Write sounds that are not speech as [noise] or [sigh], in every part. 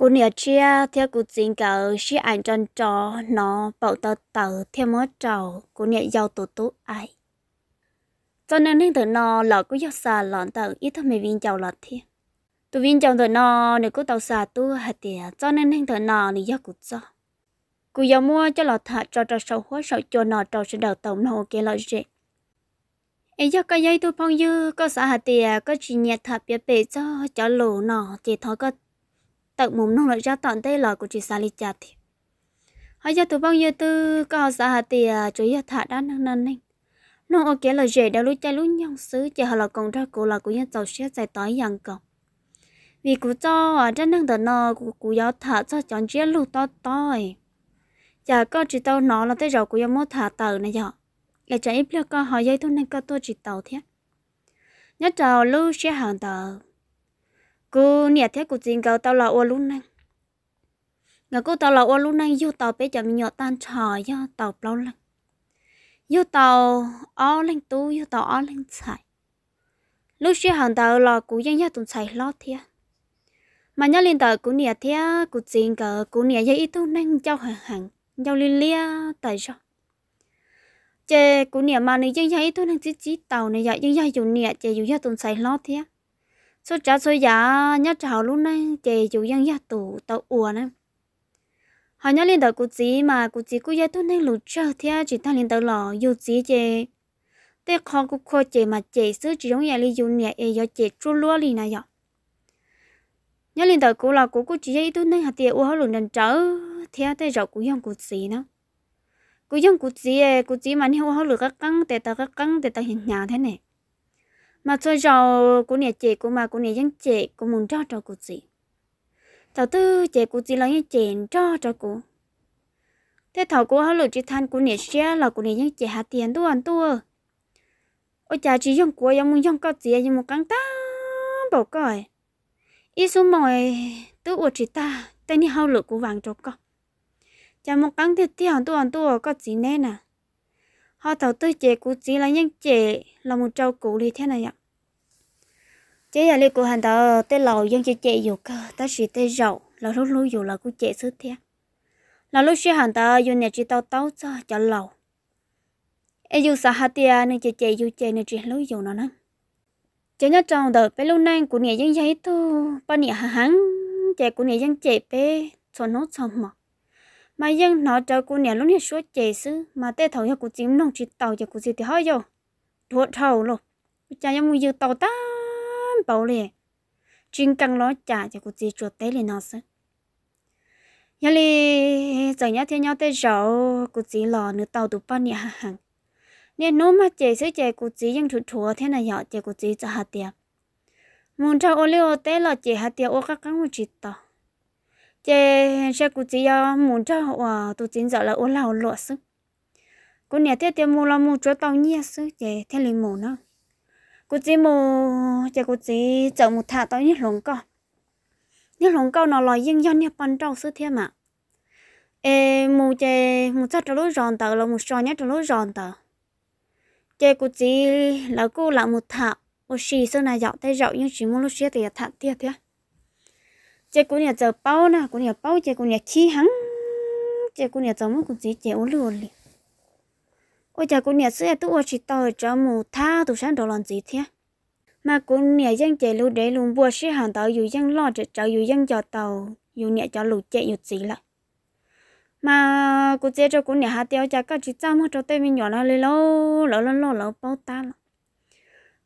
cô nhà chia theo cô chính cả sĩ ảnh tròn cho nó bảo tờ tờ theo mối trầu cô nhà giàu tổ tố ai cho nên nên thử nó là cô giàu xa lọn tờ ít thôi mình viên giàu lọt thì tụ viên giàu thử nó nếu cô tàu xa tu hạt tiền cho nên nên thử nó thì giàu cô cho cô giàu mua cho lọt thả cho cho sầu hóa sầu cho nó cho sẽ đầu tổng hồ kia lọt rệt ấy cho cái dây tu phong dư có xã hạt tiền có chuyện nhẹ thật biết bể cho cho lù nó chỉ thôi có tự mồm nông lợi ra tận đây là của chị xa lý chặt thì họ giờ tụi bao nhiêu tư có xa hạt thì chú ý thả đá năng năng anh nó ok là dễ đã lối chạy lối nhong xứ chỉ họ là còn ra cổ là của nhân tàu xe giải tối yang cộng vì cụ cho ở à, trên năng tận nó của cụ giáo thả cho chọn chia lù to to chả có chị tàu nó là tới rồi của giáo mua thả tàu này giờ là chạy ít leo có họ dây thu nên có tôi chị tàu thế nhất trào lưu xe hàng tàu cô nè thế của chính cầu tao là ô luôn nè, ngày cô tao là ô luôn nè, yêu tao bé cho mình nhỏ tan trò yêu tao lâu lắm yêu tao ó lên tú yêu tao ó lên chạy lúc xưa hàng tao là cú dân nhà tụng chạy lót thế mà nhớ lên tờ cú nè thế của chính cầu cú nè dây ít tu cho hàng hàng nhau lên lia tại sao chè cú nè mà này dân nhà ít tu nang chỉ chỉ tàu này dạ dân nhà dùng nè chè dùng nhà tụng chạy lót thế số trả số giá nhớ chào lúc này chị chủ dân giá tủ tàu ủa này họ nhớ lên đầu cụ chỉ mà cụ chỉ cụ giá tôi nên lụt chờ theo chỉ thằng lên đầu lò dù chỉ chị thế khó cụ khó chị mà chị xứ chỉ giống nhà li dùng nhà e do chị chua lúa li này vậy nhớ lên đầu cụ là cụ cụ chỉ giá tôi nên hạt tiền ủa luôn lụt đần trở theo thế rồi cụ dân cụ chỉ nữa cụ dân cụ chỉ cụ chỉ mà nếu họ luôn các căng tệ tao các căng tệ tao hiện nhà thế này mà cho giàu của nhà chị của mà của nhà dân chị của muốn cho cho của chị tao tư chị của chị là như chị cho cho của thế thảo của họ lựa chị than của nhà xe là của nhà dân chị hạt tiền tu ăn tu ôi cha chị dùng của em muốn dùng có chị em muốn căng ta bảo coi ít số mọi tôi của chị ta tên đi hao lựa của vàng cho con cha muốn căng thiệt tiền tu ăn tu có chị nên à họ tàu tư chế cú chỉ là những chế là một trâu cũ thì thế này ạ chế là liệu của hàng tàu tới lầu dân chế chế dù cơ ta chỉ tới rậu là lúc lúc dù là cú chế sức thế là lúc xưa hàng tàu dù nhà chỉ tao tàu cho cho lầu e dù sa hạt tia nên chế chế dù chế nên chỉ lúc dù nó nè chế nhớ trong đời phải lâu nay của nhà dân giấy thu ba nhà hàng chế của nhà dân chế bé cho nó xong mà mà dân nó cho cô nhà lúc này suốt chế sư mà tê thầu cho cô chiếm nông chỉ tàu cho cô gì thì hơi rồi thua thầu luôn cha em muốn dư tàu ta bảo liền chuyên căng ló trả cho cô chỉ chuột tế liền nó sơ nhà li giờ nhá thiên nhau tê rậu cô chỉ lò nửa tàu tụ ban nhà hàng nên nó mà chế sư chế cô chỉ dân thua thua thế này họ chế cô chỉ cho hạt tiệp muốn cho ô liu tế là chế hạt tiệp ô các căng một chỉ tàu chế sẽ cụ chỉ cho muốn cho họ tụ chính giờ là ôn lào lụa sư cô nhà thiết tiêm mua là mua cho tàu nhia sư chế thế liền mù nó cụ chỉ mù chế cụ chỉ chở một thả tàu nhất lồng co nhất lồng co nó lòi riêng do nhất bắn trâu sư thế mà ê mù chế mù chắc cho lối giòn tờ là một sò nhất cho lối giòn tờ chế cụ chỉ là cô là một thả một xì sư này dạo tay dạo nhưng chỉ mua lối xí thì thả tiệt thế chị cũng nhà giờ bao na cũng nhà bao chị cũng nhà chi hắng chị cũng nhà giờ mất cũng gì chị uống luôn liền ôi chị cũng nhà xưa tôi chỉ tao cho mua tha tôi sáng đồ làm gì thế mà cũng nhà dân chị lưu để luôn bùa sĩ hàng tàu dù dân lo chị cháu dù dân cho tàu dù nhà cho lù chị dù gì lại mà cô chị cho cũng nhà hạt tiêu chả có chị chăm hết cho tôi mình nhỏ nó lên lô lô lô lâu lâu bao ta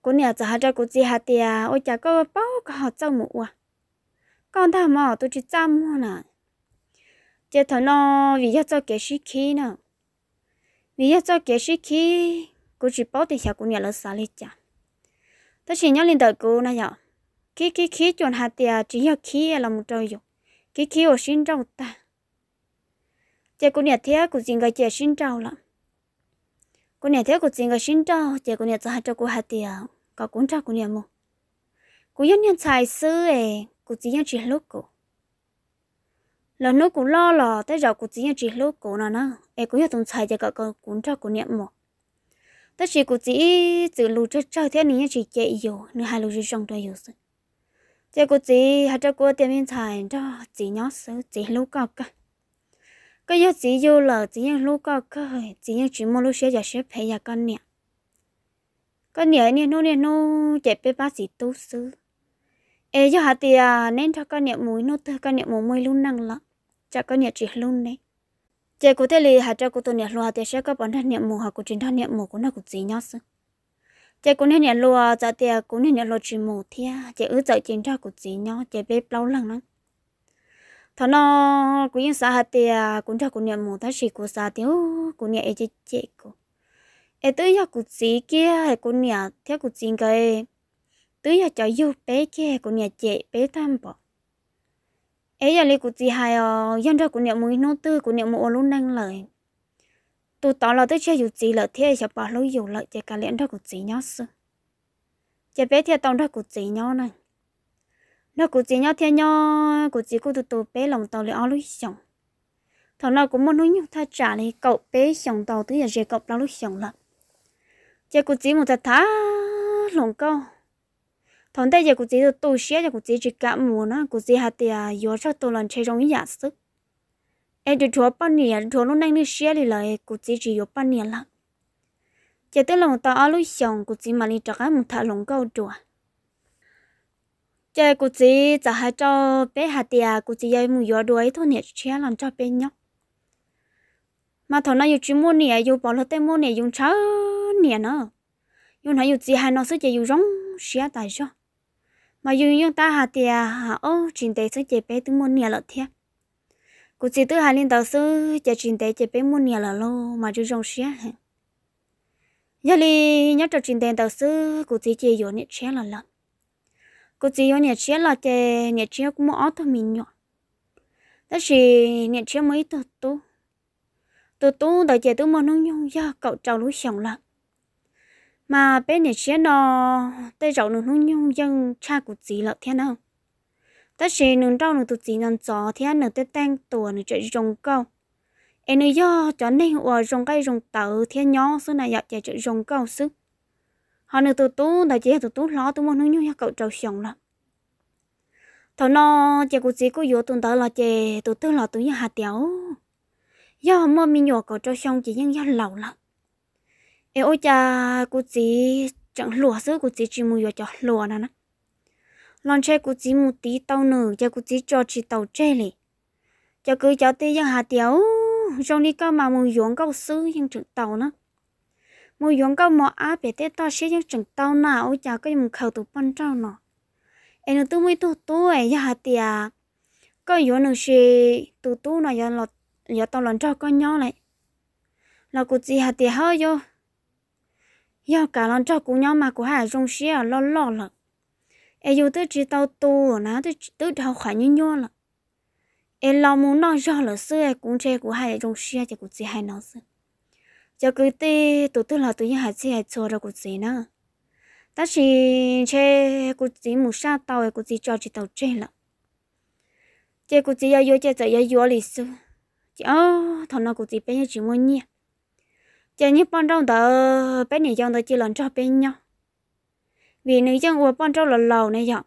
cô nhà cho hạt cho cô chị hạt tiêu ôi chả có bao cả hạt chăm mù à con thà mỏ tôi chỉ chăm mua nè chế thằng nó vì hết cho kẻ sĩ khí nè vì hết cho kẻ sĩ khí cô chỉ bảo tiền của nhà lớn xa lên chả tôi chỉ nhớ lên đời cô này nhở khí khí khí chuẩn hạt tiền chỉ hiểu khí là một trời rồi khí khí ở sinh trong ta chế cô nhà thế của riêng cái chế sinh trâu lắm cô nhà thế của riêng cái sinh trâu chế cô nhà cho hạt cho cô hạt tiền có cuốn cho cô nhà mù cô nhất nhân tài sư ấy cụ chỉ nhận chỉ lúc cổ là nó cũng lo là tới giờ cụ chỉ nhận chỉ lúa cổ là nó em cũng nhận tụng xài cho cậu con cũng cho cụ niệm một tới chỉ cụ chỉ từ lù cho cho thế này nhận chỉ chạy nhiều nữa hai lù chỉ trong đó nhiều sự thế cụ chỉ hai cho cô tiền miếng xài cho chỉ nhớ sự chỉ lúa cổ cả cái giờ chỉ yêu là chỉ nhận lúa cổ cả chỉ nhận chỉ mua lúa sẽ giờ sẽ phải giờ con niệm con niệm niệm nô niệm nô chạy bé ba chỉ tu sư e yo hati à nên cho con niệm mũi nốt thôi con niệm mũi mũi luôn năng lắm cho con niệm chỉ luôn đấy chị cụ thể là hạt cho cụ tôi niệm loa thì sẽ có bản thân niệm mũi hoặc cụ chính thân niệm mũi cũng là cụ gì nhau sư chị cụ nên niệm loa cho thì cụ nên niệm loa chỉ mũi thì chị ứ dạy chính cho cụ gì nhau chị biết lâu lắm lắm thằng nó cũng như sa hạt thì cũng cho cụ niệm mũi ta chỉ cụ sa thì cụ niệm ấy chị chị cụ ấy tới giờ cụ gì kia hay cụ niệm theo cụ gì cái tới giờ cho yêu bé che của nhà trẻ bé tham bỏ ấy giờ lấy của chị hai ờ dân ra của nhà mùi nô tư của nhà mùi luôn đang lời tụ tỏ là tới chơi dù chị lợi thế cho bỏ lâu dù lợi chạy cả lẽn ra của chị nhó sư chạy bé theo tông ra của chị nhó này nó của chị nhó theo nhó của chị cũng từ từ bé lòng tàu lấy ó lối chồng thằng nào cũng muốn nói nhung thay trả lại cậu bé chồng tàu tới giờ chạy cậu lao lối chồng lận chạy của chị một thật thá lòng câu thằng đây giờ cũng chỉ được tu sửa giờ cũng chỉ chỉ cả mùa nó cũng chỉ hạt thì à yếu cho tôi lần chơi trong những nhà sức em được chúa bao nhiêu chúa nó đang đi sửa thì lại cũng chỉ chỉ được bao nhiêu lắm giờ tôi làm tao áo lối xong cũng chỉ mà đi cho cái một thằng lòng câu chùa giờ cũng chỉ trả hai cho bé hạt thì à cũng chỉ dây mùa yếu đuối thôi nhẹ chia làm cho bé nhóc mà thằng này yêu chỉ mua nè yêu bỏ lỡ tay mua nè dùng cháo nè nó dùng nó yêu chỉ hai nó sẽ chỉ dùng rong xia tại sao mà dùng dùng ta hạt thì hà ô trình tế sẽ chế bé từ một nhà lợt thiệt cụ chỉ từ hà liên tàu sư chế trình tế chế bé một nhà lợt lô mà chú dùng xía hả giờ đi nhớ cho trình tế tàu sư cụ chỉ chế dùng nhẹ chế lợt lợt cụ chỉ dùng nhà chế lợt chế nhẹ chế cũng mỗi thôi mình nhọ đó chỉ nhẹ chế mấy tờ tu tờ tu đợi chế từ một nông nhung ya cậu cháu lúa sòng lợt mà bên này chia nó tới chỗ nó nung nhung dân cha cụ chị lợn thế nào tới nhiên nó đâu nó tụt chị nó gió thế nó tới tan tuổi nó chạy rồng câu em nói do cho nên ở rồng cây rồng tự thế nhỏ xưa này dọc chạy chạy rồng câu sức họ nó tụt tú đại chị tụt tú ló tụi muốn nung nhung cậu trâu sòng lắm thằng nó chị cụ chị có vô tụi tới là chị tụt tư là tụi nhà hạt tiểu do mơ mi nhỏ cậu trâu sòng chỉ nhân do lẩu lắm เอโอจะกูจีจังหลัวซื้อกูจีจีมูยจะหลัวนะนะลอนเชกูจีมูตีเต้าหนึ่งจะกูจีจอจีเต้าเจเลยจะกูจะตียังหาเดียวช่วงนี้ก็มามูยงก็ซื้อยังถึงเต้านะมูยงก็มออาเปเตต่อเชยังถึงเต้าหน้าโอจะก็ยังเข่าตัวปั้นเจ้าเนาะเอ็นตัวไม่ตัวตัวเอ้ยหาเดียก็ยหนึ่งเชตัวตัวหน่อยยันหลอดยันตอนหลอนเจ้าก็ย่อเลยเรากูจีหาเดียวเฮ้ย giờ cả lần cho cô nhau mà cô hà rong xia lo lo lợ em yêu tôi chỉ tao tu nó tôi tôi đâu khỏi như nhau lợ em lo muốn nó do lợ sư em cũng chơi cô hà rong xia chỉ cũng chỉ hay nó xưa giờ cứ tê tụi tôi là tụi như hà chỉ hà cho ra cũng chỉ nữa ta chỉ chơi cũng chỉ một sa tàu em cũng chỉ cho chỉ tàu chơi lợ chơi cũng chỉ yêu yêu chơi chơi yêu lịch sử chỉ thằng nào cũng chỉ bây giờ chỉ muốn nhau chỉ như bọn trong đó bé này trong đó chỉ lần cho bên nhau vì nếu chẳng qua bọn trong là lâu này vậy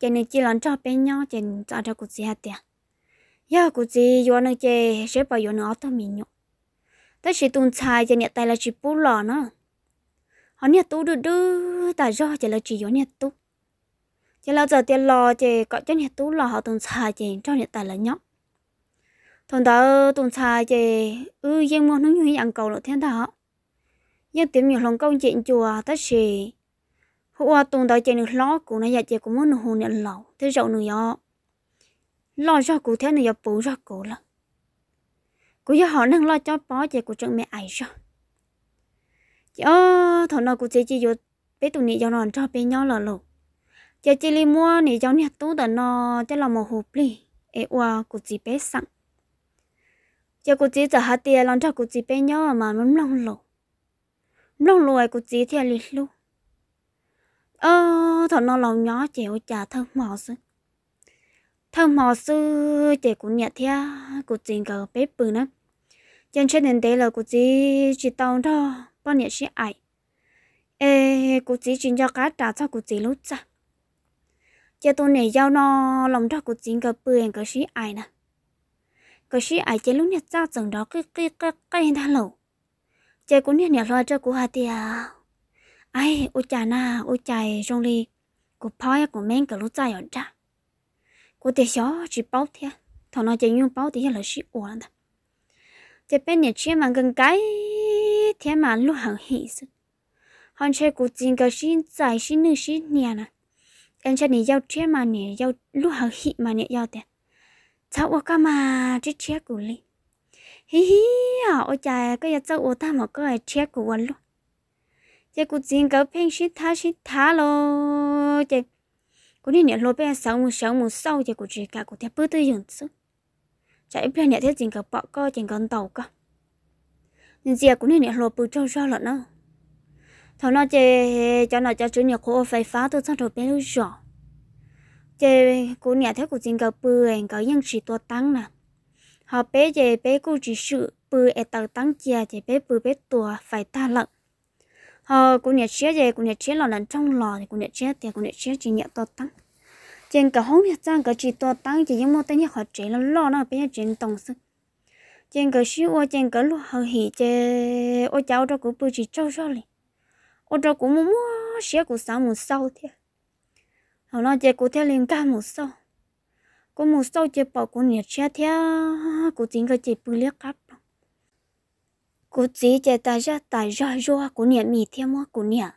chỉ nên chỉ lần cho bên nhau chỉ cho cho cuộc gì hết tiền giờ cuộc gì do nó chỉ sẽ bảo do nó tao mình nhọ tới chỉ tuần sai chỉ nhận tay là chỉ bù lò nó họ nhận tu được đưa tại do chỉ là chỉ do nhận tu chỉ là giờ tiền lò chỉ có cho nhận tu lò họ tuần sai chỉ cho nhận tay là nhóc thằng đó tuần xa chị ư dân mong nó như ăn cầu lộ thiên đó nhưng tiệm nhiều lòng công chuyện chùa tất gì hoa tuần đó chị được lót của nó giờ dạ chị cũng muốn nó hồ nhận lẩu thế rộng nữa đó lo cho cụ thế này bù cho cụ là cụ giờ họ đang lo cho bó chị của trận mẹ ấy rồi chị thằng nào cụ chị chỉ vô bé tụi này cho nó cho bé nhau là lộ chị chỉ li mua này cho nè tú tận nó cho là một hộp đi, ê qua cụ chỉ bé sẵn giờ cô chị giờ hạt tiền lòng cho cô chị bé nhỏ mà nó lòng lộ lòng lộ cô chị thì lì lu ơ thằng nó lòng nhỏ chịu trả thân mỏ sư thân mỏ sư chị cũng nhẹ thia cô chị gờ bé bự nữa chân trên nền đấy là cô chị chỉ tao đó bao nhiêu sẽ ai ê cô chị chuyển cho cá trả cho cô chị lúc cha cho tôi này giao nó lòng cho cô chỉ gờ bự cái sĩ ai nè cái gì ai chơi lúc nhà cha chồng đó cái cái cái cái hình thằng lẩu chơi cũng nhà nhà lo cho của hà tiệt ai ô cha na ôi cha trong ly của phơi của men cái lúc chạy ở cha của tiệt xó chỉ bao thế thằng nó chơi nhung bao thì là sĩ ổn đó chơi bên nhà chơi mà gần cái thế mà lúc hàng hì sự hòn chơi cô chơi cái gì? giải xin nữ xin nhà nè anh chơi này giao chơi mà nè giao lúc hàng hỉ mà nè giao tiền cháu ô cái mà chỉ chia của li hi hi à ô chà cái giờ cháu ô ta mà cái chia của anh luôn giờ cũng riêng cái phim shit thá shit thá lo giờ cũng nên nhận lỗi bây giờ sáu một sáu một sau giờ cũng chỉ cả cũng theo bước tư dừng sức chạy bây giờ theo riêng cái bọ co chỉ còn tàu cơ nhưng giờ cũng nên nhà lỗi bước trâu ra lận đâu thằng nó chơi cho nó cho chữ nhật của phái phá tôi sang rồi bé lúc chế cô nhà theo cô chính cầu bự anh có những chỉ tua tăng nè họ bé chế bé cô chỉ sự bự em tàu tăng chia chế bé bự bé tua phải ta lận họ cô nhà chia chế cô nhà chế là lần trong lò thì cô nhà chế, thì cô nhà chế chỉ nhận tua tăng trên cả hông nhà trang cả chỉ tua tăng chỉ những mô tên nhà họ chế lắm lò nó bé nhà trên tổng sức trên cái xíu ô trên cái lúc họ hỉ chế ô cháu cho cô bự chỉ trâu cho liền ô cháu cũng muốn xé của sáng muốn sau thế họ lo chơi cô theo liền cả một số có một số chơi bỏ cô nhiệt chia theo cô chính cái chơi bự liếc cắp cô chỉ chơi tài ra tài ra ra cô nhiệt mì theo mua cô nhiệt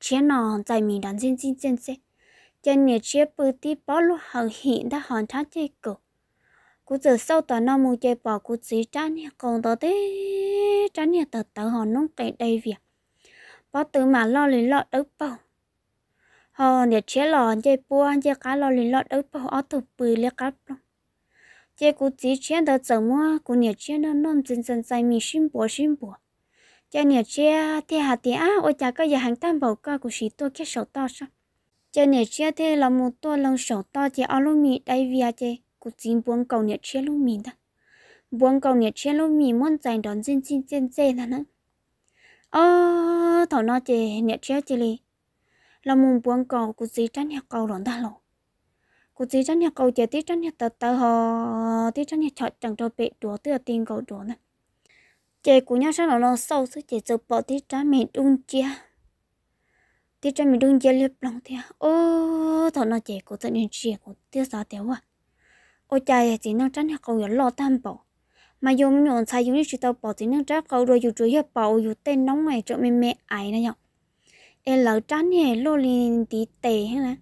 chia nó tại mì đàn xin xin xin xin chân nhiệt chia bự tí bỏ luôn hàng hiện đã hoàn thành chơi cụ cô giờ sau toàn năm mua chơi bỏ cụ chỉ tránh còn tới thế tránh nhiệt tờ tờ họ nông cái đây việc bỏ từ mà lo lấy lo đỡ bao họ ờ, nè chế lò chế bua chế cá lò lên lọt ớt bao ớt thực bự lẹ cá lò chế cú chỉ chế đỡ chồng mua cú nè chế nó nôm chân chân sai mi xin bùa xin bùa chế nhặt chế thế hạt thế á ôi chả cái giờ hàng tam bảo cái cú xí to cái sầu to sao chế nhặt chế thì là một to lần sầu to chế áo lông mi đây vía chế cú chín buông cầu nhặt chế lông mi đó buông cầu nhặt chế lông mi muốn chạy đón chân chân chân chân là nó ô thằng nó chế nè chế chế li là mùng buông cầu cụ chỉ tránh hạt cầu lộn ta lộ cụ chỉ tránh hạt cầu chỉ tí tránh hạt tờ tờ hò tí tránh hạt chọn chẳng cho bị đùa từ tiền cầu đùa nè chị của nhau sao nó sâu sức chị chụp bỏ tí trái mình đun chia tí trái mình đun chia liếp lòng thế ô thọ nó chị của tự nhiên chị của tiêu sao tiêu à ô trời chị nó tránh hạt cầu giờ lo tam bỏ mà dùng nhọn sai dùng như chị tao bỏ thì nó trách cầu rồi dù chú hiệp bảo dù tên nóng này cho mẹ mẹ ai nè nhở em lỡ tránh hè lô liền tí tệ hả là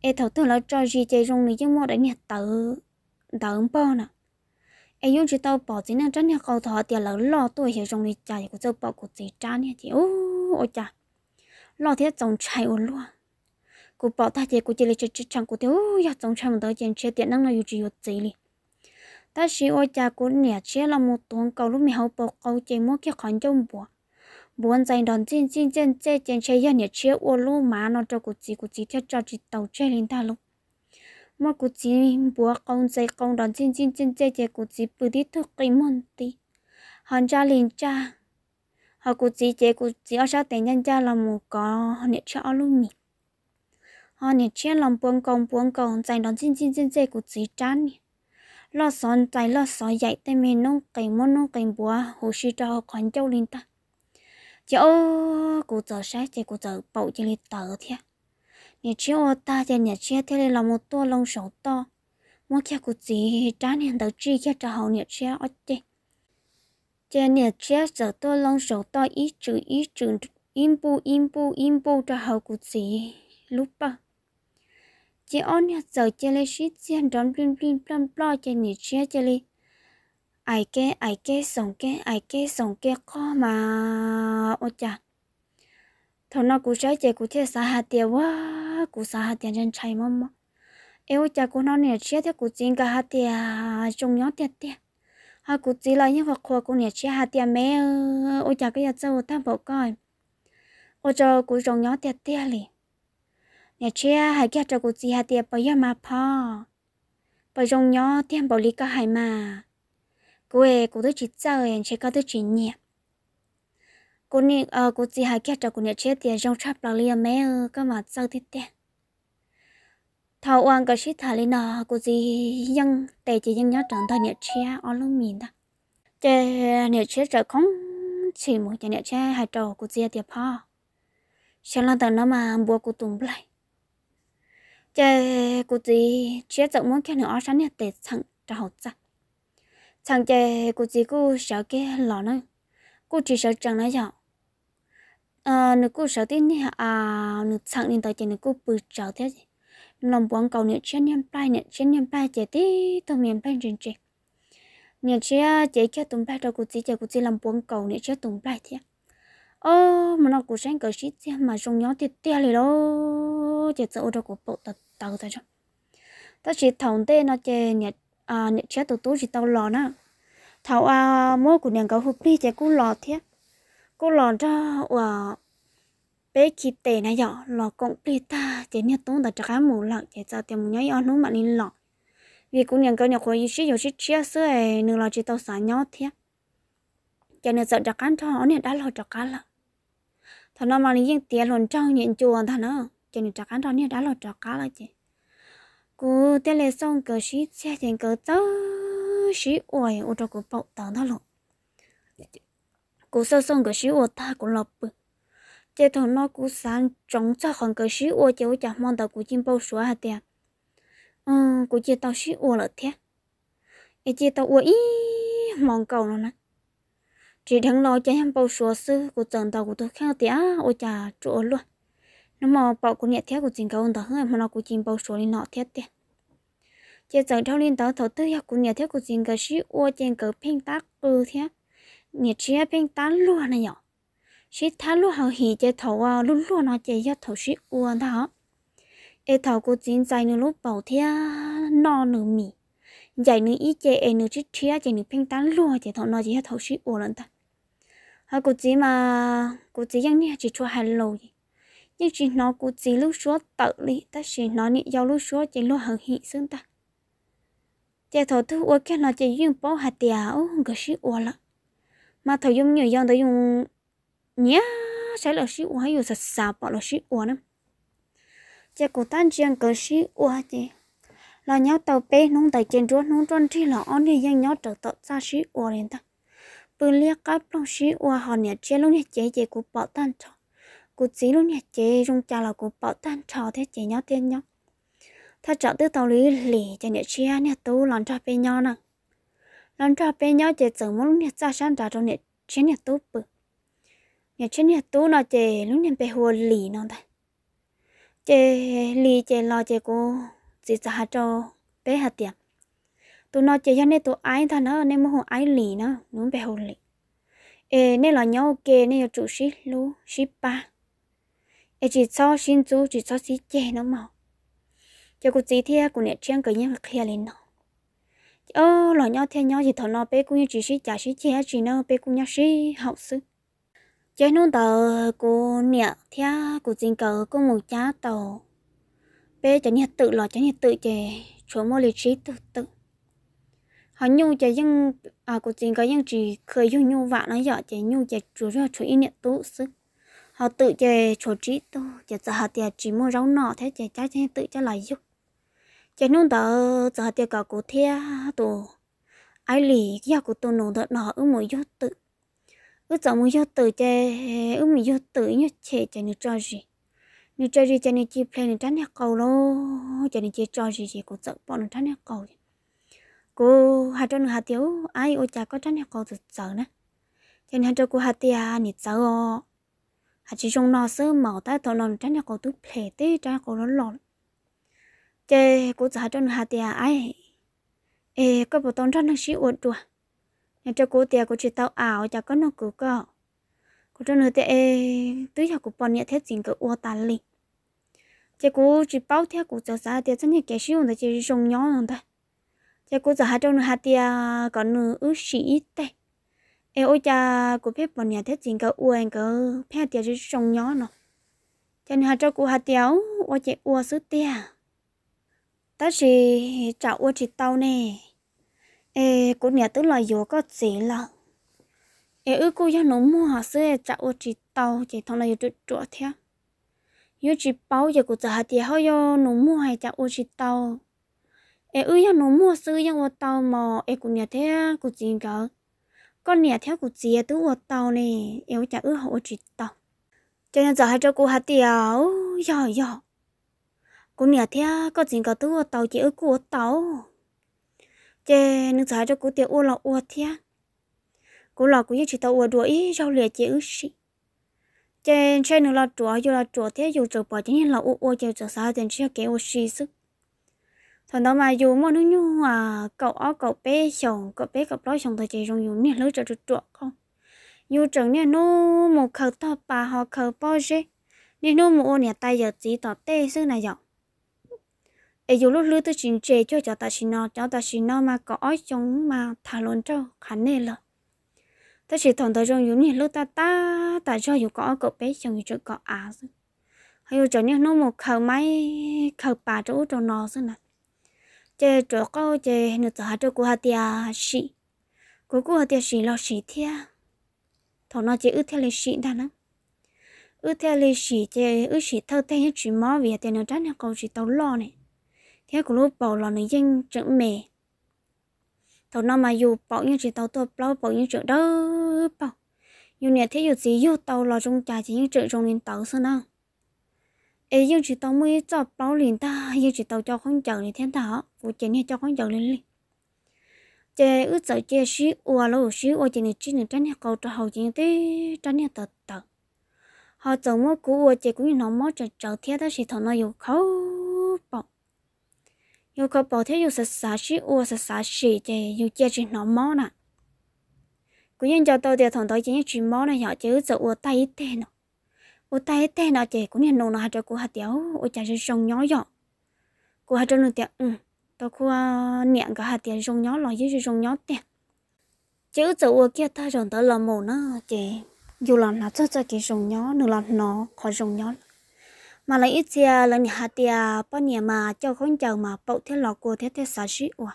em thấu tưởng lỡ cho gì chơi rong này chứ mua đấy nè tự tự ông bò nè em dùng chỉ tao bỏ chỉ năng tránh nhà cầu thọ tiền lỡ lo tuổi hiểu rong này chạy của tôi bỏ của chị tránh nhà chị ô ôi chà lo thế chồng chạy ổn luôn của bỏ ta chị của chị lấy chơi chơi chẳng của tôi ô ya chồng chạy một đứa chèn chơi tiền năng là yêu chị yêu chị liền ta chỉ ôi chà của nè chơi là một tuần cầu lúc mình học bỏ cầu chơi mua cái khoản trong bùa bốn dành đòn chín chín chân chê chân chê yên nhiệt chế ô lô má nó cho cụ chỉ cụ chỉ theo cho chỉ tàu chê lên ta lúc mà cụ chỉ búa công dây công đòn chín chín chân chê chê cụ chỉ bự đi thức cây môn tí hòn cha liền cha họ cụ chỉ chê cụ chỉ ở sao tiền nhân cha là một có nhiệt chế ô lô mì họ nhiệt chế làm buông công buông công dành đòn chín chín chân chê cụ chỉ chán nhỉ lo son chạy lo son dạy tên mình nông cây môn nông cây búa hồ sơ cho họ còn châu lên ta chỗ cụ giờ sáng chơi cụ giờ bầu chơi lịch tờ thế nhà chơi ô ta chơi nhà chơi thế là một tua lông sầu to Mỗi kia cụ gì trả nên đầu chi cho trả hậu nhà chơi ở Chế chơi nhà chơi giờ tua lông sầu to ít chữ ít chữ im bu im bu im bu cho hậu cụ gì lúc ba Chế ôn nhà giờ chơi lịch chơi đón pin pin blim blim chơi nhà chơi chơi ai kê ai kê sòng kê ai kê sòng kê khó mà ôi chà thầu nó cũng trái chè cũng thế xa hạt tiền quá cũng xa hạt tiền chân chạy mắm eo chà cú nó nè chia thế cú chín cả hạt tiền trông nhót tiền tiền ha cú chỉ là những vật khoa cú nè chia hạt tiền mẹ ôi chà cái giặt cháu tham bảo coi ôi chà cú trông nhót tiền tiền liền nè chia hai kia cháu cú chỉ hạt tiền bây giờ mà pa bây trông nhót tiền bảo lý cả hai mà quê cô tôi chỉ sao em chỉ có tôi chỉ nhẹ cô nè ờ cô chỉ hay kia cho cô nè chết thì trong trap là liền mẹ cơ mà sao thế thế thảo oan cái shit thà lên nó cô chỉ dân tệ chỉ dân nhớ chẳng thôi nè chia ở lúc mình ta chơi nè chết rồi không chỉ một cái nè chết hai trò cô chỉ tiếp ho xem là tao nó mà bùa cô tùng lại chơi cô chỉ chết rộng muốn cái nữa sáng nhẹ tệ thẳng trào ra chẳng chè cô chỉ cô sợ cái lọ nè, cô chỉ sợ chẳng nó dạo à nếu cô sợ tin à nếu chẳng nên tới chè nếu cô bự sợ thế gì lòng buồn cầu nếu trên nhân bay nếu trên nhân bay chè tí tôi miền bay trên chè nếu chè chè chè tùng bay cho cô chỉ chè cô chỉ lòng buồn cầu nếu chè tùng bay thế ô mà nó cũng sáng cỡ xít chứ mà trong nhóm thì tia lì đó chè sợ ô đó của bộ tật tàu ra cho ta chỉ thòng tên nó chè nhật à nè chết tổ tụt chỉ tao lò nè, thảo à mỗi của nàng có hụp đi chạy cú lò thế cú lò cho và bé khi tệ này dọ lò cũng đi ta chạy nhà tốn đã trả mù lợn chạy cho tiền mù nhảy on núng mà nên lò. vì cũng nàng có nhà khoa yếu sĩ yếu sĩ chia sữa nên nương lò chỉ tao xả nhau thế chạy nhà sợ trả cán cho nè đã lò trả cán lợ thằng nó mà lấy tiền lòn trong nhận chuồng thằng nó chạy nhà trả cán cho nè đã lò trả cán là chị cô tê lệ xong cái xí xe tiền cái tớ xí uầy ô cho cô bảo tàng đó lộn cô sau xong cái xí uầy ta cũng lọc bự chế thằng nó cũng sáng trống cho khoảng cờ xí uầy chế chả mong tao cũng chim bao xóa hạt tiền ừ cô chỉ tao xí uầy là thế chỉ chế tao uầy mong cầu nó nè chỉ thằng lo cho em bao xóa sư cô chẳng tao cũng tôi khéo tiền ô chả chỗ luôn nó mà bảo cũng nhẹ thiết của chính cầu đó hơn mà nó cũng chính bảo số lên nọ thiết tiền chế giờ thao lên đó thầu tư học cũng nhẹ thiết của chính cầu sĩ ô trên cầu pin tác cơ ừ thiết nhẹ chia pin tác luôn này nhở sĩ thao luôn hào hỉ chế thầu à luôn luôn nó chế cho thầu sĩ ô đó ê thầu của chính dài nữa lúc bảo thiết nọ nửa mì dài nữa ít chế ê nữa chỉ chia chế nữa pin tác luôn chế thầu nó chỉ hết thầu sĩ ô lần ta hai cô chỉ mà cô chỉ yang nha chỉ cho hai lâu gì nhưng chỉ nó cũng chỉ lúc số tự lý ta chỉ nó nị giao lúc số chỉ lúc hận hị xương ta chỉ thầu thứ ua kia nó chỉ dùng bao hạt tiền ô gỡ sĩ ua lợ mà thầu dùng nhiều dòng tới dùng nhá sẽ là sĩ ua hay dùng sạch sạch bỏ là sĩ ua nữa chỉ cổ tan chiang gỡ sĩ ua chỉ là nhau tàu bê nung tại trên chúa nung trôn thì là on thì giang nhau trở tọt ra sĩ ua lên ta bự lia cáp long sĩ ua họ nhẹ chơi lúc nhẹ chế chế của bỏ tan cho cô chỉ luôn nhà chị rung cha là cô bảo tan trò thế chị nhau tiền nhau ta chọn từ tàu lý lì cho nhà chia nhà tu lon trò bên nhau nè lon trò bên nhau chị tưởng muốn nhà cha sáng trả cho nhà chia nhà tu bự nhà chia nhà tu nó chị luôn nhà bé hồ lì nó ta chị lì chị lo chị cô chỉ trả cho bé hạt tiền tụi nó chị cho nên tụi ai thằng nó nên muốn hồ ai lì nó muốn bé hồ lì ê nên là nhau kê nên là chủ sĩ lú sĩ ba ai chỉ cho xin chú chỉ cho xí chè nó mà cho cô chỉ thế cô nè chuyện cái nhau khía lên nó ô lo nhau thế nhau gì thằng nó bé cũng như chỉ xí chả xí chè chỉ nó bé cũng như xí học sư cho nó tờ cô nè thế cô chỉ cờ cô một cha tàu bé cho nè tự lo cho nè tự chè chỗ mua lịch sử tự tự họ nhu chè nhưng à cô chỉ có nhưng chỉ khởi nhu nhu vạn nó dọ chè nhu chè chủ ra chủ ý nè tú sức họ tự chơi chỗ trí to giờ giờ họ tiệt chỉ muốn rau nọ thế giờ trái chơi tự cho lại giúp giờ nung đó giờ họ tiệt cả cổ thea đồ ai lì cái của tôi nổ đó nọ ứng mỗi gió tự ứng chọn mỗi gió tự chơi ứng mỗi gió tự nhớ chơi chơi như trò gì như trò gì chơi như chỉ play như tránh nhạc cầu lô chơi như chơi trò gì gì của sợ bọn nó tránh nhạc cầu cô hà trân hạt tiêu, ai ôi cha có tránh nhạc cầu thật sợ nè cho nên hà trân cô hà tia nhịt sợ à chỉ trong nó sơ mở ta tao lòng tránh nhà cổ tu phê tê tránh cổ nó lọt chê cổ giả cho nó hạt tiền ai ê có bộ tông tránh nó xí uột đùa nhà cho cô tiền cô chỉ tao ảo chả có nó cứu cơ cô cho nó tiền ê tứ nhà cổ bọn nhà thế chính cổ uột ta li chê cổ chỉ bao theo cổ giả giả tiền chân nhà kẻ xí uột chỉ trong nhỏ rồi ta chê cổ giả cho nó hạt tiền còn nó ư sĩ tê ê ôi cha cô phép bọn nhà thiết chính cả uên cả phép tiệt chứ trông nhỏ nó cho nên cho cụ hạt tiếu ô chị ô sứ tia ta chỉ chào ô chị tao nè ê cô nhà tức là vô có gì là ê ư cụ cho nó mua hạt sứ chào ô chị tao chỉ thằng là vô trụ trụ theo vô chị bao giờ cụ chả hạt tiếu vô nó mua hay chào ô chị tao ê ư cho nó mua sứ cho ô tao mà ê cô nhà thế cô chính cả con nè theo cụ chia tôi ở tàu nè yêu chả ước hộ chị tàu cho nên giờ hai cho cô hạt tiểu yo yo, con nè theo có gì có tôi ở tàu chỉ ước cô ở tàu chê nên giờ hai cho cô tiểu ô lọ ô theo cô lọ cũng như chị tàu ô đuổi rau lìa chị ước chị chê trên nữa là chúa dù là chúa theo dù trời bỏ chính là ô ô chèo trời sao tiền chị kéo ô xì sức thằng đó mà dù mà nó nhu à cậu ó cậu bé chồng cậu bé cậu đó chồng thời chị dùng dùng nè lỡ trở được không dù chẳng nè nó một khẩu to bà họ khẩu bao chứ nè nó một ô nè tay giờ chỉ tỏ tê xứ này dọn ấy dù lúc lứa tôi chỉ chế cho cho ta xin nó cho ta xin nó mà cậu ó chồng mà thả luôn cho khán nè lợ ta chỉ thằng thời dùng dùng nè lỡ ta ta ta cho dù có cậu bé chồng chỗ cậu à hay dù chẳng nè nó một khẩu máy khẩu bà chỗ cho nó xứ này chế chỗ câu chế nó cho hạt cho cô hạt tia xị cô cô hạt tia xị lo xị thia thằng nó chế ư theo lịch xị đã lắm ư theo lịch xị chế ư xị thâu theo những chuyện mỏ vì thế nó tránh nó câu chỉ tàu lo này thế của lúc bảo lo nó dân chẳng mề thằng nó mà dù bảo những chuyện tàu tôi bảo bảo những chuyện đó bảo dù nè thế dù gì dù tàu lo trong trà chỉ những chuyện trong nên tàu sao nào ấy yêu chỉ tao mới cho bao liền ta [laughs] yêu chỉ tao cho con chồng thì thiên ta phụ chị này cho con chồng lên liền chị ước sợ chị xí ua lâu xí ua chị này chỉ này tránh cầu cho hậu chị tới tránh nhà tật tật họ chồng mua cũ ua chị cũng nó mua cho chợ thiên ta xí thằng nó yêu khâu bỏ yêu khâu bỏ thế yêu sợ sợ xí ua sợ sợ xí chị yêu chị chỉ nó mua nè cũng như cho tôi thì thằng tôi chỉ chỉ mua này họ chị ước sợ ua tay thế nào thế nào chị cũng nhận cho cô cô hạt hạt hạt tiêu, tiêu tiêu niệm 我带带那姐，过年弄了还找过下掉，我家是上鸟样，过下找弄掉，嗯，到过年个下掉上鸟了，也是上鸟的。chứ chỗ ở kia ta chọn tới là mồ nó chị dù làm nó cho cho chị rồng nhỏ nữa làm nó khỏi rồng nhỏ mà lấy ít chia là nhà hạt tiêu bao nhiêu mà cho không chờ mà bậu thế lọ cô thế thế xả xí ủa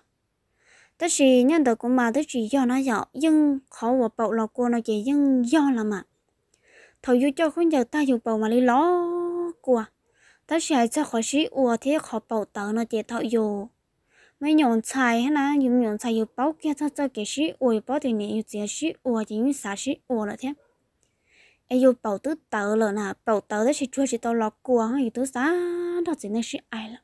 tất gì nhân đầu cũng mà tất gì do nó dọ nhưng khó của bậu lọ cô nó chị nhưng do là mà thầu yêu cho không giờ ta dùng bầu mà lấy ló của ta sẽ cho khỏi sĩ ua thế khó bầu tớ nó chế thầu yêu mấy nhọn chai hả là dùng nhọn chai yêu bao kia cho cho cái sĩ ua bao thì nè yêu chế sĩ ua chỉ yêu xả sĩ ua là thế ai yêu bầu tứ tớ là nè bầu tớ đấy sẽ chua chỉ tao lo của hay tớ xả đó chỉ nên sĩ ai là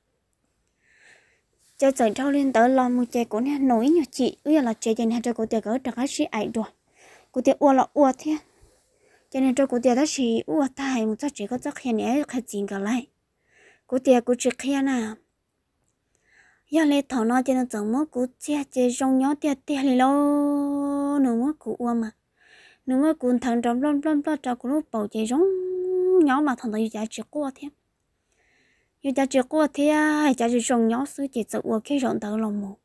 cho chơi trâu lên tớ lo mua chơi của nè nổi nhiều chị bây là chơi chơi nè chơi của tiệc ở trong các sĩ ai đùa của tiệc ua là ua thế cho nên cho cô tiệt đó chỉ u ta hay một chút chỉ có chắc hiện nay khai chiến cái lại cô tiệt cô chỉ khai na giờ lấy thằng nào cho nên chẳng mất cô chia chỉ trong nhau tiệt tiệt lì lo nó mất cô u mà nó mất cô thằng trong lom lom lom cho cô lúc bảo chỉ trong nhau mà thằng đó giá chỉ cô thêm yêu chỉ trị cô thì hay giá trị trong nhau sự chỉ sự u khi rộng tới lòng mù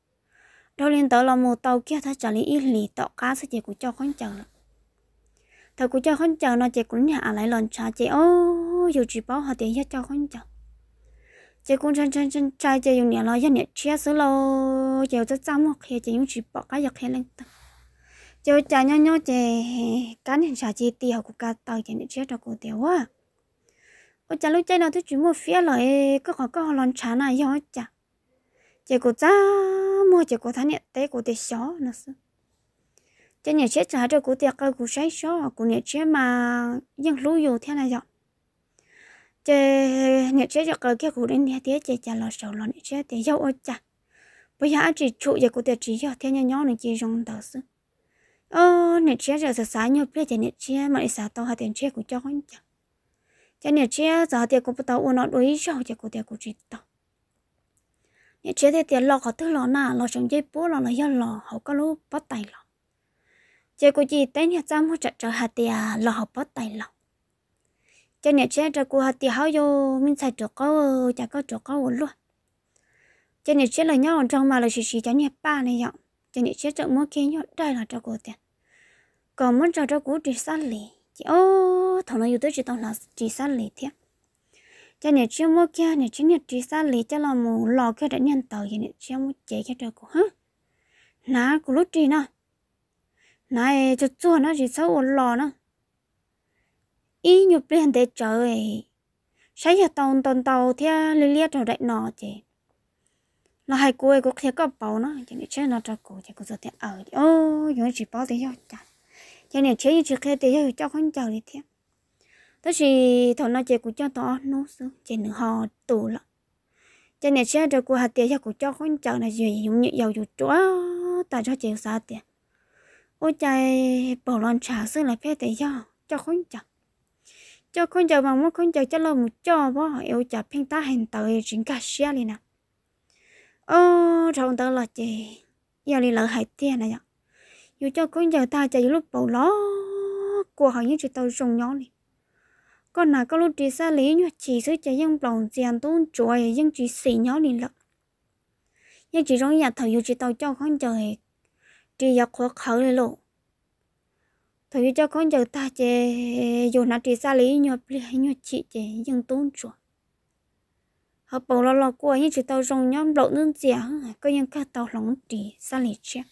đâu lên tới lòng mù tàu kia thấy trả lý ít lì tọt cá sự chỉ của cho con chờ thật cũng cho con chồng nó chị cũng nhà lại lần cha chị ô dù chỉ bảo họ tiền hết cho con chồng chị cũng chân chân chân trai chị dùng nhà lo nhất nhà chia sữa lo chị cho chăm hoặc hè chị dùng chỉ bảo cái giặc hè lên tăng chị cha nhau nhau chị cái này cha chị tiêu của cả tàu chị nhà chia cho cô tiêu quá ô cha lúc chơi nào tôi chỉ mua phía lời cứ họ cứ họ lon chán này do cha chị cũng cha mua chị cũng thằng nhà té của tiền xó nữa cho nhà chết trả cho cụ tiệc cơ cụ sấy số cụ nhà chết mà dân lú dù thế này rồi cho nhà chết cho cơ kia cụ đến nhà tiếc chơi trả lò sầu lò nhà chết thì dâu ơi chà bây giờ chỉ trụ giờ cụ tiệc chỉ cho thế nhà nhỏ này chỉ dùng đầu sư ô nhà chết giờ sợ sáng nhiều bây giờ nhà chết mà lại sợ to hai tiền chết cụ cho anh chà cho nhà chết giờ tiệc cụ bắt đầu uống nó đối dâu cho cụ tiệc cụ chỉ tao, nhà chết thì tiệc lò có thứ lò nào lò trong dây bố lò là do lò hậu có lúc bắt tay lò chế cô chị tên nhà cha mua trợ trợ hạt tiền lo học bắt tài lộc cho nhà chế trợ cô hạt tiền hao vô mình xài chỗ có chả có chỗ có luôn cho nhà chế là nhau trong mà là chỉ chỉ cho nhà ba này dọn cho nhà chế trợ mua kia nhau đây là trợ cô tiền còn muốn trợ trợ cô chỉ sát lì chị ô thằng nó yêu tới chỉ tao là chỉ sát lì thiệt cho nhà chế mua kia nhà chế nhà chỉ sát lì cho là mù lò kia đã nhận tàu nhà chế mua chế kia trợ cô hả nà cô lúc gì nào này cho chua nó chỉ xấu ổn lò nó ý nhục đi hành để trời sáng giờ tàu tàu tàu theo lia lia trò đại nọ chứ là hai cô ấy cũng thấy có bảo nó cho nên chơi nó cho cô thì cô giờ thì ở ô giống chỉ bảo thì hiểu chả cho nên chơi như chỉ khi thì hiểu cho con chơi thì theo đó chỉ thằng nó chơi cũng cho to nấu sữa chơi nửa hò tủ lắm cho nên chơi cho cô hạt tiền cho cô cho con chào là gì giống như dầu dù chúa ta cho chơi sao tiền ôi trời bỏ lon trà xưa là phê tại do cho khốn chặt cho khốn chặt bằng một khốn chặt cho lâu một cho bỏ yêu chặt phiên ta hiện tàu chính cả xe liền nè ô trong đó là chị giờ đi lỡ hải tiền này nhở dù cho khốn chặt ta chạy lúc bỏ ló của họ những chị tàu rồng nhỏ này còn nào có lúc chỉ xa lý như chỉ sẽ chạy dân lòng tiền tốn chuối dân chỉ xỉ nhỏ liền lợn nhưng chỉ trong nhà thầu dù chỉ tàu cho khốn chặt chỉ giờ khó khăn lên lộ thôi cho con giờ ta chè dù nó chỉ xa lý nhọt lý hay nhọt chị chè nhưng tốn chuột họ bảo lo lo của những chỉ tàu rồng nhóm lộ nương chè có những cái tàu lòng chỉ xa lý chè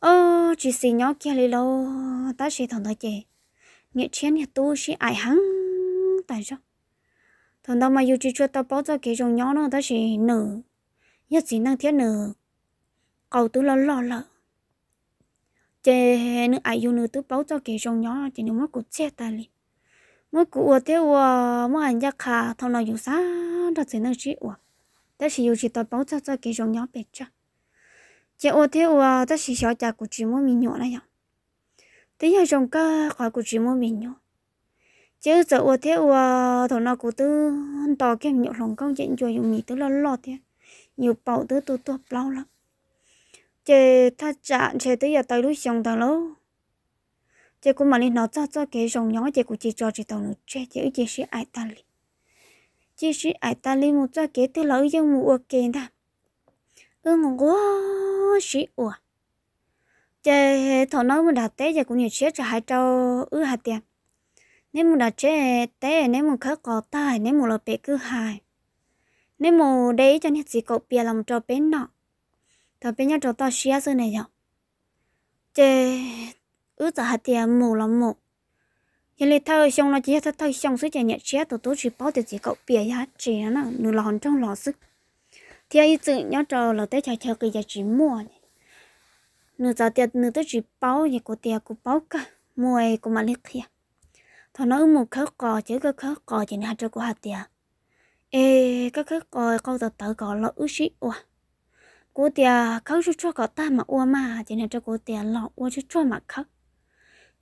ô chỉ xì nhỏ kia lý lo ta sẽ thằng đó chè nhẹ chén nhẹ tu sẽ ai hăng tại sao thằng đó mà dù chỉ cho tao bảo cho cái rồng nhỏ nó ta sẽ nở nhất chỉ năng thiết nở cầu tôi lo lo lợ chê nữ ai yêu nữ tú báo cho kẻ rong nhỏ chỉ nếu mất cột chết ta liền mỗi cụ ở thế ở mỗi hành gia khả thằng nào yêu xa đó chỉ năng chỉ ở ta chỉ yêu chỉ tao báo cho cho kẻ rong nhỏ bệt cho chê ở thế ở ta chỉ sợ cha của chỉ mỗi mình nhỏ này nhở thế nhà rong ca khỏi của chỉ mỗi mình nhỏ chứ giờ ở thế ở thằng nào của tư tao kiếm nhiều lòng công chuyện cho dùng mì tư lo lo thế nhiều bảo tư tu tu lâu lắm chế ta chạm chế tới giờ tới lúc xong tao lâu chế cũng mà lên nó cho cho cái dòng nhỏ chế cũng chỉ cho chỉ tao nó chế chế chế sĩ ai ta li chế sĩ ai ta li một cho cái thứ lâu nhưng mua kiện ta ư mà quá sĩ ủa chế thọ nói mình đã té giờ cũng nhiều chế trả hai trâu ư hạt tiền nếu mình đặt chế té nếu mình khắc có tai nếu mình là bé cứ hài nếu mình đấy cho nên gì cậu bia làm cho bé nọ tao bên nhau cho tao xia sơn này nhau chế ứ giờ hạt tiền mù lắm mù hiện lên thao xong nó chỉ thao thao xong suy chạy nhẹ chia tao tố chỉ bao tiền chỉ cậu bịa hạt chỉ nó nửa lòn trong lò sức thì ai tự nhau cho là tới chạy theo cái giá chỉ mua nửa giờ tiền nửa tới chỉ bao gì của tiền của bao cả mua ấy của mà lấy kia thằng nó một khớp cò chứ cái khớp cò chỉ là hạt cho của hạt tiền ê cái khớp cò câu giờ tới cò là ứ sĩ ủa cô tiệt khóc chút cho cậu ta mà ua mà chỉ là cho cô tiệt lọ ua chút cho mà khóc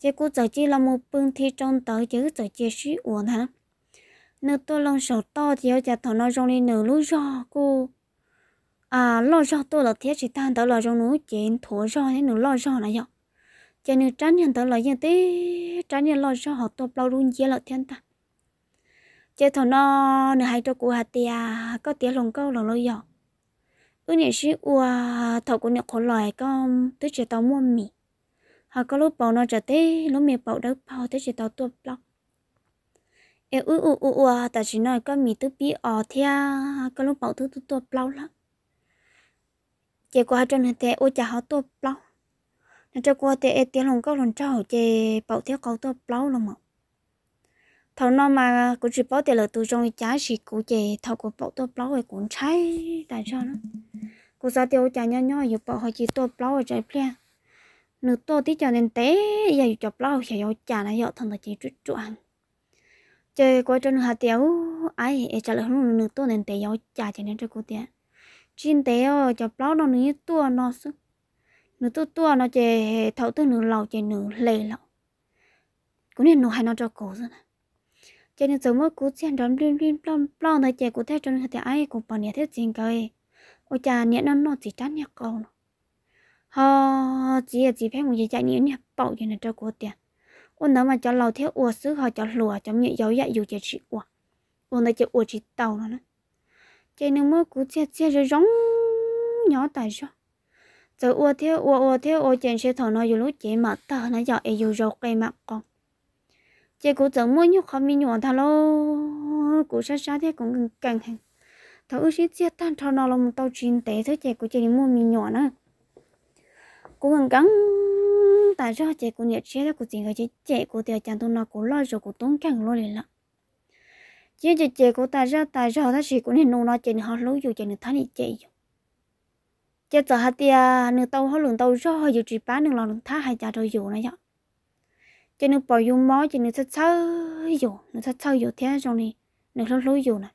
chỉ cô giờ chỉ là một bưng thi trong tới chứ giờ chỉ sĩ ua hả nếu tôi lòng sầu to thì ở chợ thằng nó trong đi nửa lũ do cô à lo do tôi là thiết chỉ tan tới là trong núi chuyện thổ do thế nửa lo do này vậy cho nên tránh nhận tới là như thế tránh nhận lo do họ tôi bao luôn chia là thiên ta chỉ thằng nó nửa hai cho cô hạt tiệt có tiệt lòng câu lòng lo dọc ưu nhẹ sĩ ua thầu của nhật khổ loài con tới chế tao mua mì họ có lúc bảo nó trở tê lúc mì bảo đâu bảo tới chế tao tua block e u u u u ta chỉ nói có mì tới bí ở thea có lúc bảo thứ tua e tua block lắm chế qua trên hình thế ô chả họ tua block nên cho qua thế e tiếng lòng có lần trao chỉ bảo theo cầu tua block luôn mà thầu nó mà cũng chỉ bảo tiền là tôi trong cái trái chỉ cũng chỉ thầu của bảo tôi bảo rồi cuốn trái tại sao nó cô ra tiêu chả nhau nhau giờ bảo họ chỉ tôi bảo rồi trái plea nửa tôi tí cho nên té giờ giờ bảo sẽ giờ chả là giờ thằng là chỉ chút chút ăn chơi qua trên hạt tiêu ai trả lời không nửa tôi nên té giờ chả cho nên cho cô tiền trên té rồi cho bảo nó nửa tôi nó sức nửa tôi tôi nó chơi thầu tôi nửa lầu chơi nửa lề lầu cũng nên nửa hai nó cho cổ rồi cho nên giống cú chen đón liên liên plon plon thấy trẻ cú theo trong hạt ai cũng bảo nhà thế chuyện cái ôi cha nhẹ nó nó chỉ chán nhà cầu nó họ chỉ là chỉ phải một gì chạy nhà nhà bảo cho nên cho cú tiền ôn đó mà cho lầu theo ủa xứ họ cho lùa cho miệng giấu dạy dù chỉ chỉ ủa ôn đây chỉ ủa chỉ tàu nó nữa chạy nước mỗi cú chen chen rồi rống nhỏ tại sao giờ ủa theo ủa ủa theo ủa chen sẽ thằng nó dù lúc chỉ mà tao nó giờ ai dù rau cây mà con chị cũng chẳng muốn nhúc không mình nhọn thằng lo cũng sát sát thế cũng càng thằng thằng ước sĩ chết tan thằng nó lòng tao chuyện tệ thế chị cũng chỉ mua mình nhọn nữa cũng gắng tại sao chị cũng nhận chết cũng chỉ người chị chị cũng tiền chẳng tôi nó lo rồi cũng tốn càng lo liền lắm chị chị chị cũng tại sao tại sao ta chỉ cũng nên nô nó chị họ lối dù chị nên thằng chị chị giờ hạt tiền nửa tàu họ lượng tàu rồi dù chỉ bán nửa lòng thá hai cha rồi dù này vậy cho nên bỏ dùng mó chỉ nên sao sao dù nó sao sao dù thế trong nè nó lâu lâu dù này.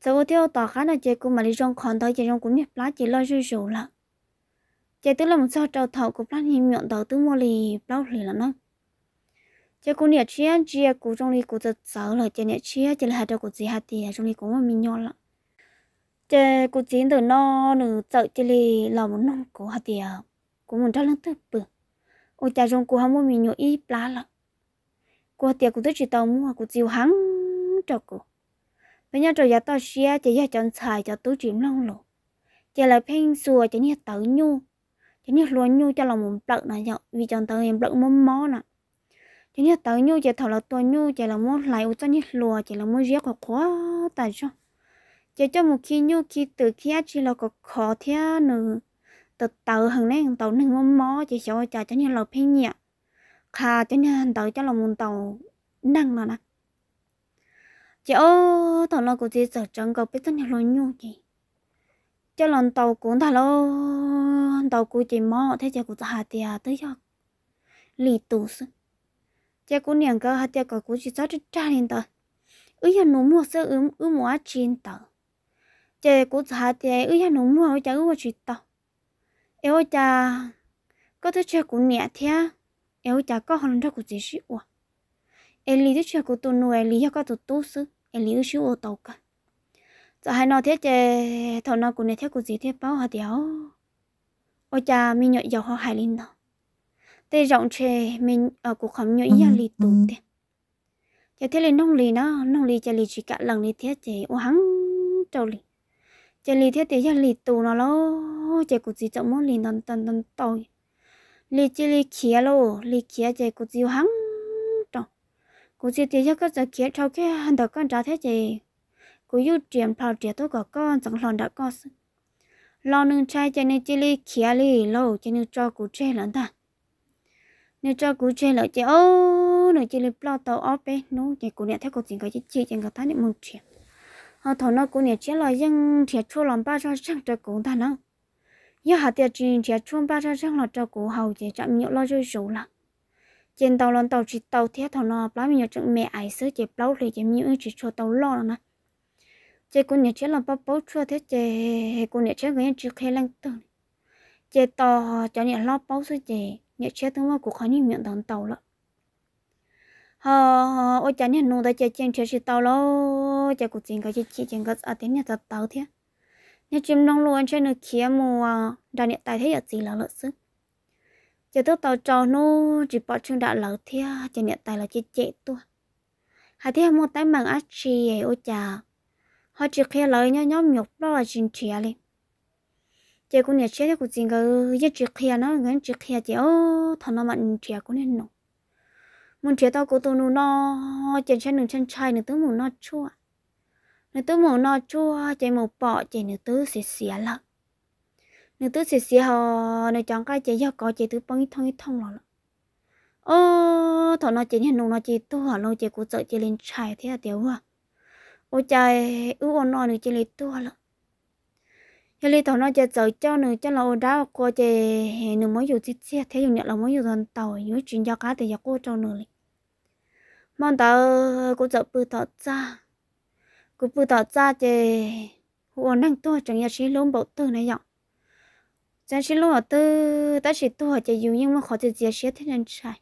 sau khi theo tỏ khá là chơi cũng mà đi trong còn tới chơi trong cũng nhập lá chỉ lo dù dù là chơi tức là một sao trâu thầu của lá hiện miệng đầu tứ mua lì bao lì là nó chơi cũng nhiệt chia chia cũng trong đi cũng giật sợ là chơi nhiệt chia chỉ là hai đầu cũng gì hai thì trong đi cũng mà mình nhỏ lắm chơi cũng chỉ từ no nửa sợ chỉ lì là một nông của hai thì à, cũng muốn ra lưng tư bự ô cha rong của hắn mua mình nhổ ít lá lợ của tiệc của tôi chỉ tàu mua của chiều hắn cho cô bây giờ rồi giờ tao xia chỉ giờ chọn xài cho tôi chìm lòng lộ chỉ là phanh xua chỉ như tự nhu chỉ như luôn nhu cho lòng mình bận này nhở vì chọn tự em bận mắm mó nè chỉ như tự nhu chỉ thầu là tôi nhu chỉ là muốn lại cho như lùa chỉ là muốn riết hoặc quá tại sao chỉ cho một khi nhu khi từ khi chỉ là có khó theo nữa từ từ hằng nè hằng tàu nên mồm mò chỉ cho cho cho nên lầu phim nhỉ khá cho nên hằng tàu cho lòng mồm tàu nâng là nè chỉ ô tàu lo của chị sợ trắng cầu biết cho nên lo nhu chị cho lòng tàu cũng thà lo tàu của chị mò thế chị cũng hà thì à tới cho lì tù sư chị cũng niệm cơ hạt chị có cũng chỉ cho trả lên tờ ư giờ nó mua sơ ư ư mua chín tờ chị cũng thà thì ư giờ nó mua cho ư chỉ tàu eo cha có thứ chơi của nhẹ thế eo cha có hòn ra của chị sĩ ủa em lý thứ chơi của tôi nuôi lý có tôi tu sư em lý sư ô tàu cả giờ dạ, hai nó thế chơi thằng nó của này thế của gì thế bao hả đéo ôi cha mình nhận giàu họ hai linh đó tê rộng chê mình ở ờ, cuộc khám nhận gia ừ, lý ừ. tụ thế giờ thế lên nông lý nó nông lý chơi lý chỉ cả lần lý thế chơi ô hắn trâu lý chỉ lì thiết thì chỉ lì tù nó lo chỉ cũng chỉ chọn muốn lì nần tần tần tôi lì chỉ lì kia lo lì kia chỉ cũng chỉ hăng trong cũng chỉ thì chỉ có chỉ kia sau cái hàng đầu con trả thế chỉ cũng yêu chuyện thao trẻ tôi có con chẳng lòng đã con lo nương trai chỉ nên chỉ lì kia lì lo chỉ nên cho cũng chơi lần ta nên cho cũng chơi lại chỉ ô nên chỉ lì lo tàu ốp ấy nó chỉ cũng nhận thấy cũng chỉ có chỉ chơi chẳng có thấy niệm một chuyện họ thằng nó cũng nhớ chết là dân thiệt chua lòng ba cho chẳng cho cũng ta nó nhớ hạt tiệt chuyện thiệt chua ba cho chẳng là cho cũng hầu chỉ chậm nhiều lo chơi rủ là trên tàu lần tàu chỉ tàu thiệt thọ nó bao nhiêu chẳng mẹ ai sớ chỉ bao thì chỉ nhiều chỉ cho tàu lo là nè chị cũng nhớ chết là bao bao chua thế chị cũng nhớ chết người chỉ khai lăng tường chị to cho nhớ lo bao sớ chị nhớ chết tương mà cũng khó như miệng đón tàu lận họ ôi chả nhớ nụ ta chị chen chơi chỉ tàu lo lo chả cũng chỉnh cái gì chỉ chỉnh cái ở tiền nhà thật tao thế nhà chim nông luôn trên nó kia mùa đàn nhà tài thế ở gì là lợi sức giờ tôi tàu cho nó chỉ bỏ chân đã lỡ thế cho nhà tài là chết chết tôi hai thế mua tay bằng ác chi ấy ô chà họ chỉ khi lời nhau nhóm nhục đó là chuyện chia liền chị cũng nhà chết thì cũng chỉ cái cái chỉ khi nó cái chỉ khi chị ô thằng nó mặn chia cũng nên nổ muốn chia tao cũng tôi nó chân chân đừng chân chai nữa tướng muốn nó chua nếu tôi muốn nó chua chạy một bọ chạy nếu tôi sẽ xỉa lợ nếu tôi sẽ xỉa họ nếu chẳng cái chạy giờ có chạy tôi bông thông thông rồi ô thọ nó chạy nên nó chạy tôi họ lâu chạy cố sợ chạy lên chạy thế là tiểu à ô chạy ưu ô nó nữa chạy lên tôi lợ giờ lên thọ nó chạy sợ cho nữa cho lâu ô đá cô chạy nữa mới dù chết chết thế dùng nhận là mới dù thần tàu nhớ chuyện giao cá thì giờ cô cho nữa mong tàu cô sợ bự thọ ra cứ bù tỏ ra chê hồ năng tua chẳng nhà xí lông bộ tư này nhở, chẳng xí lông ở tư ta chỉ tua chê dù nhưng mà khó chê dìa xí thế nên chạy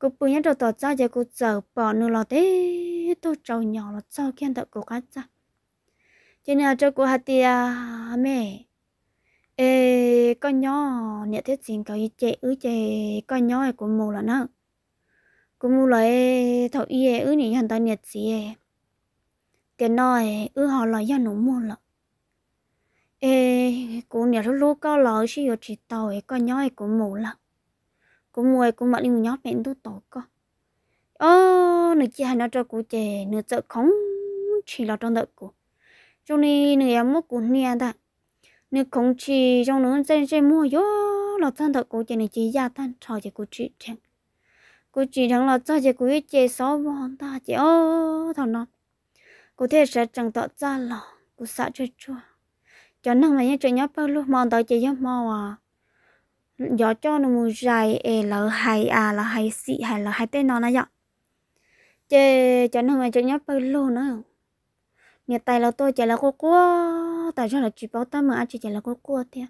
cứ bù nhá đầu tỏ ra chê cứ giờ bỏ nửa lò tế tôi trâu nhỏ là sao khen thật của khát ra cho nên cho cô hạt tia mẹ ê con nhỏ nhớ thế xin cậu chê ứ chê con nhỏ của mù là nó cũng mua lại thầu y ứ nhỉ hàng ta nhật gì thế nói ư họ là do nụ mua lợ ê cô nhà lúc lúc có lỡ chỉ ở chỉ tàu ấy có nhói của mù lợ cô mua cô mà những nhói bên tôi tổ co ô nửa chị hai nó cho cô chè nửa chợ không chỉ là trong đợi cô trong này nửa em mua cô nia ta nửa không chỉ trong nửa trên trên mua gió là trong thật cô chè này chỉ gia tăng trò chỉ cô chị chẳng cô chị chẳng là cho chị cô ấy chè sáu vòng ta chị ô thằng nó cô thể sẽ chẳng tỏ ra lò cô sợ chơi chua cho nên mà như chơi nhớ bao lúc mòn tới chơi nhớ mò à gió cho nó mù dài ê là hay à là hay xị hay là hay tên nó nó dọ chơi cho nên mà chơi nhớ bao lúc nữa nhà tay là tôi chơi là cô cua tại cho là chỉ bảo tao mà chỉ chơi là cô cua thôi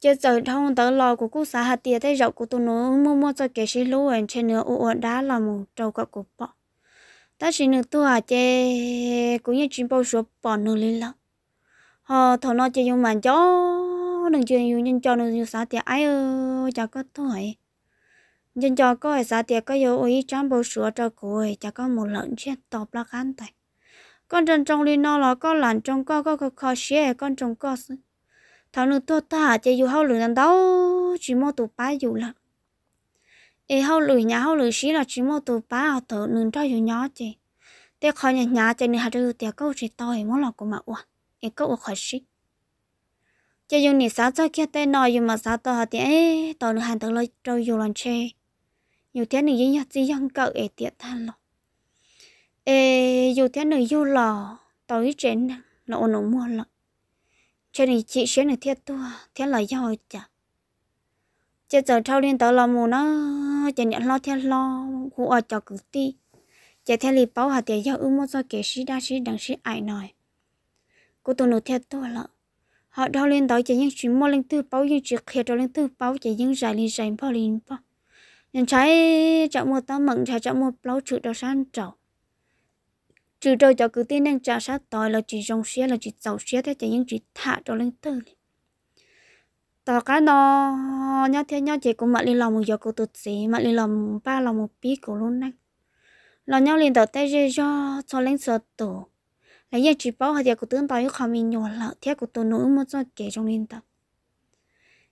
chơi giờ thông tới lò của cô xã hạt tiền thấy rậu của tôi nó mua mua cho kẻ sĩ lúa trên nửa uổng đá là mù trâu cọ của bọ ta chỉ nửa tu à chê cũng như chim bao số bỏ nửa lên lắm họ thọ nó chơi dùng màn chó đừng chơi dùng nhân cho nó dùng sao tiệt ai ơi chả có thôi nhân cho có sao tiệt có dùng ý chăm bao số cho cùi chả có một lần chết tọp là khán tài con trần trong liên nó là con làn trong co có có khó xe con trong co thằng nửa tu ta chơi dùng hậu lửa đàn đâu chỉ mua tụ bá dùng lợn e hậu lười nhà hậu lười xí là chỉ một tụ ba ở tổ nương cho dù nhỏ chị tiếc khỏi nhà nhà chị nương hạt rư tiếc câu chỉ to thì muốn là của mẹ ủa, e câu khỏi xí chị dùng nị sao cho kia tên nói dùng mà sao to hạt tiền e tổ nương hàng tổ lời trâu dù lần chê nhiều tiếng nương dính nhạt chỉ dân cậu e tiện than lọ e dù tiếng nị dù lò tối nương, là ổn ổn mua lọ cho nên chị sẽ là thiết tua thiết là giỏi chả chết giờ trao liên tao là mù nó chả nhận lo theo lo cũng ở cho cứ ti chả theo lì bảo hà tiền giao ưu mua do kể sĩ đa sĩ đằng sĩ ai nói cô tôi nô theo tôi lợ họ đau lên đó chỉ những chuyện mua lên tư bảo những chuyện kia cho lên tư bảo chỉ những giải lên giải bảo lên bảo, nhân trái chọn một tao mận trái chọn một lâu chữ đầu sáng trầu chữ đầu cho cứ ti đang trả sáng tội là chỉ dòng xe là chỉ giàu xe thế chỉ những chỉ thả cho lên tư này tao cái nó nhớ thế nhớ chị cũng mặc lên lòng một giờ cô tự xí mặc lên lòng ba lòng một bí cô luôn nè lo nhau liền đầu tay rơi cho cho lên sợ tổ lấy giờ chỉ bảo hai giờ cô tưởng tao không mình nhỏ lợ thế cô tôi nỗi muốn cho kể trong lên tao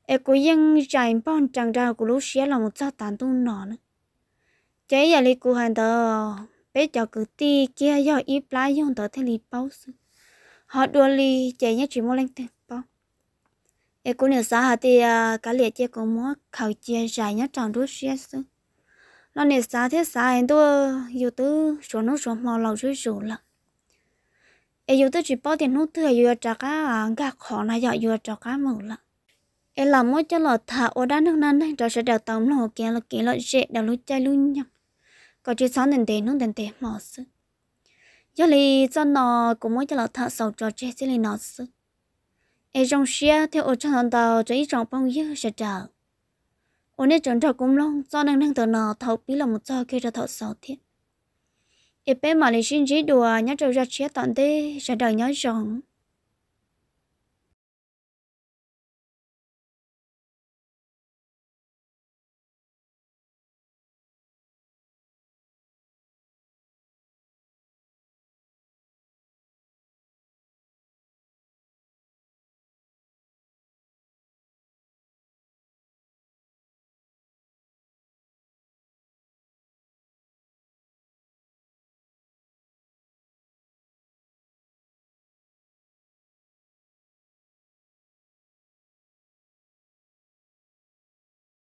e cô yên chạy bọn chàng ra cô lúc xé là một chút tàn tu nọ nữa chế giờ đi cô hàng tờ bé cho cứ ti kia do ít lá dùng tờ thế li bao họ đua li chạy nhớ chỉ mua lên tiền em cũng nhiều xã hà thì à, cả liệt chia cũng muốn khảo chia dài nhất trong rút chia xuống nó nhiều xã thế xã em tôi yu tứ số nó số mò lâu rút rủ lắm em yêu tứ chỉ bao tiền hút thứ yêu trả cá à, gà khó là dọ yêu trả cá mù lắm em làm mỗi cho lọ thả ô đá nước nan đấy rồi sẽ đào tầm lọ kia lọ kia lọ dễ đào lũ chai lũ nhầm có chỉ sáng đến tiền nó đến tiền mò sức giờ thì cho nó cũng mỗi cho lọ thả sầu trò chơi xí lì nó sức ai trong xe theo ở trong tàu cho ít trong bông dưa sẽ chờ ôn nên chọn trò cũng long do năng năng tờ nọ thấu bí lòng một cho kia cho thấu sáu thiết ai bé mà lấy xin chỉ đùa nhớ trở ra chia tận thế sẽ đợi nhớ rằng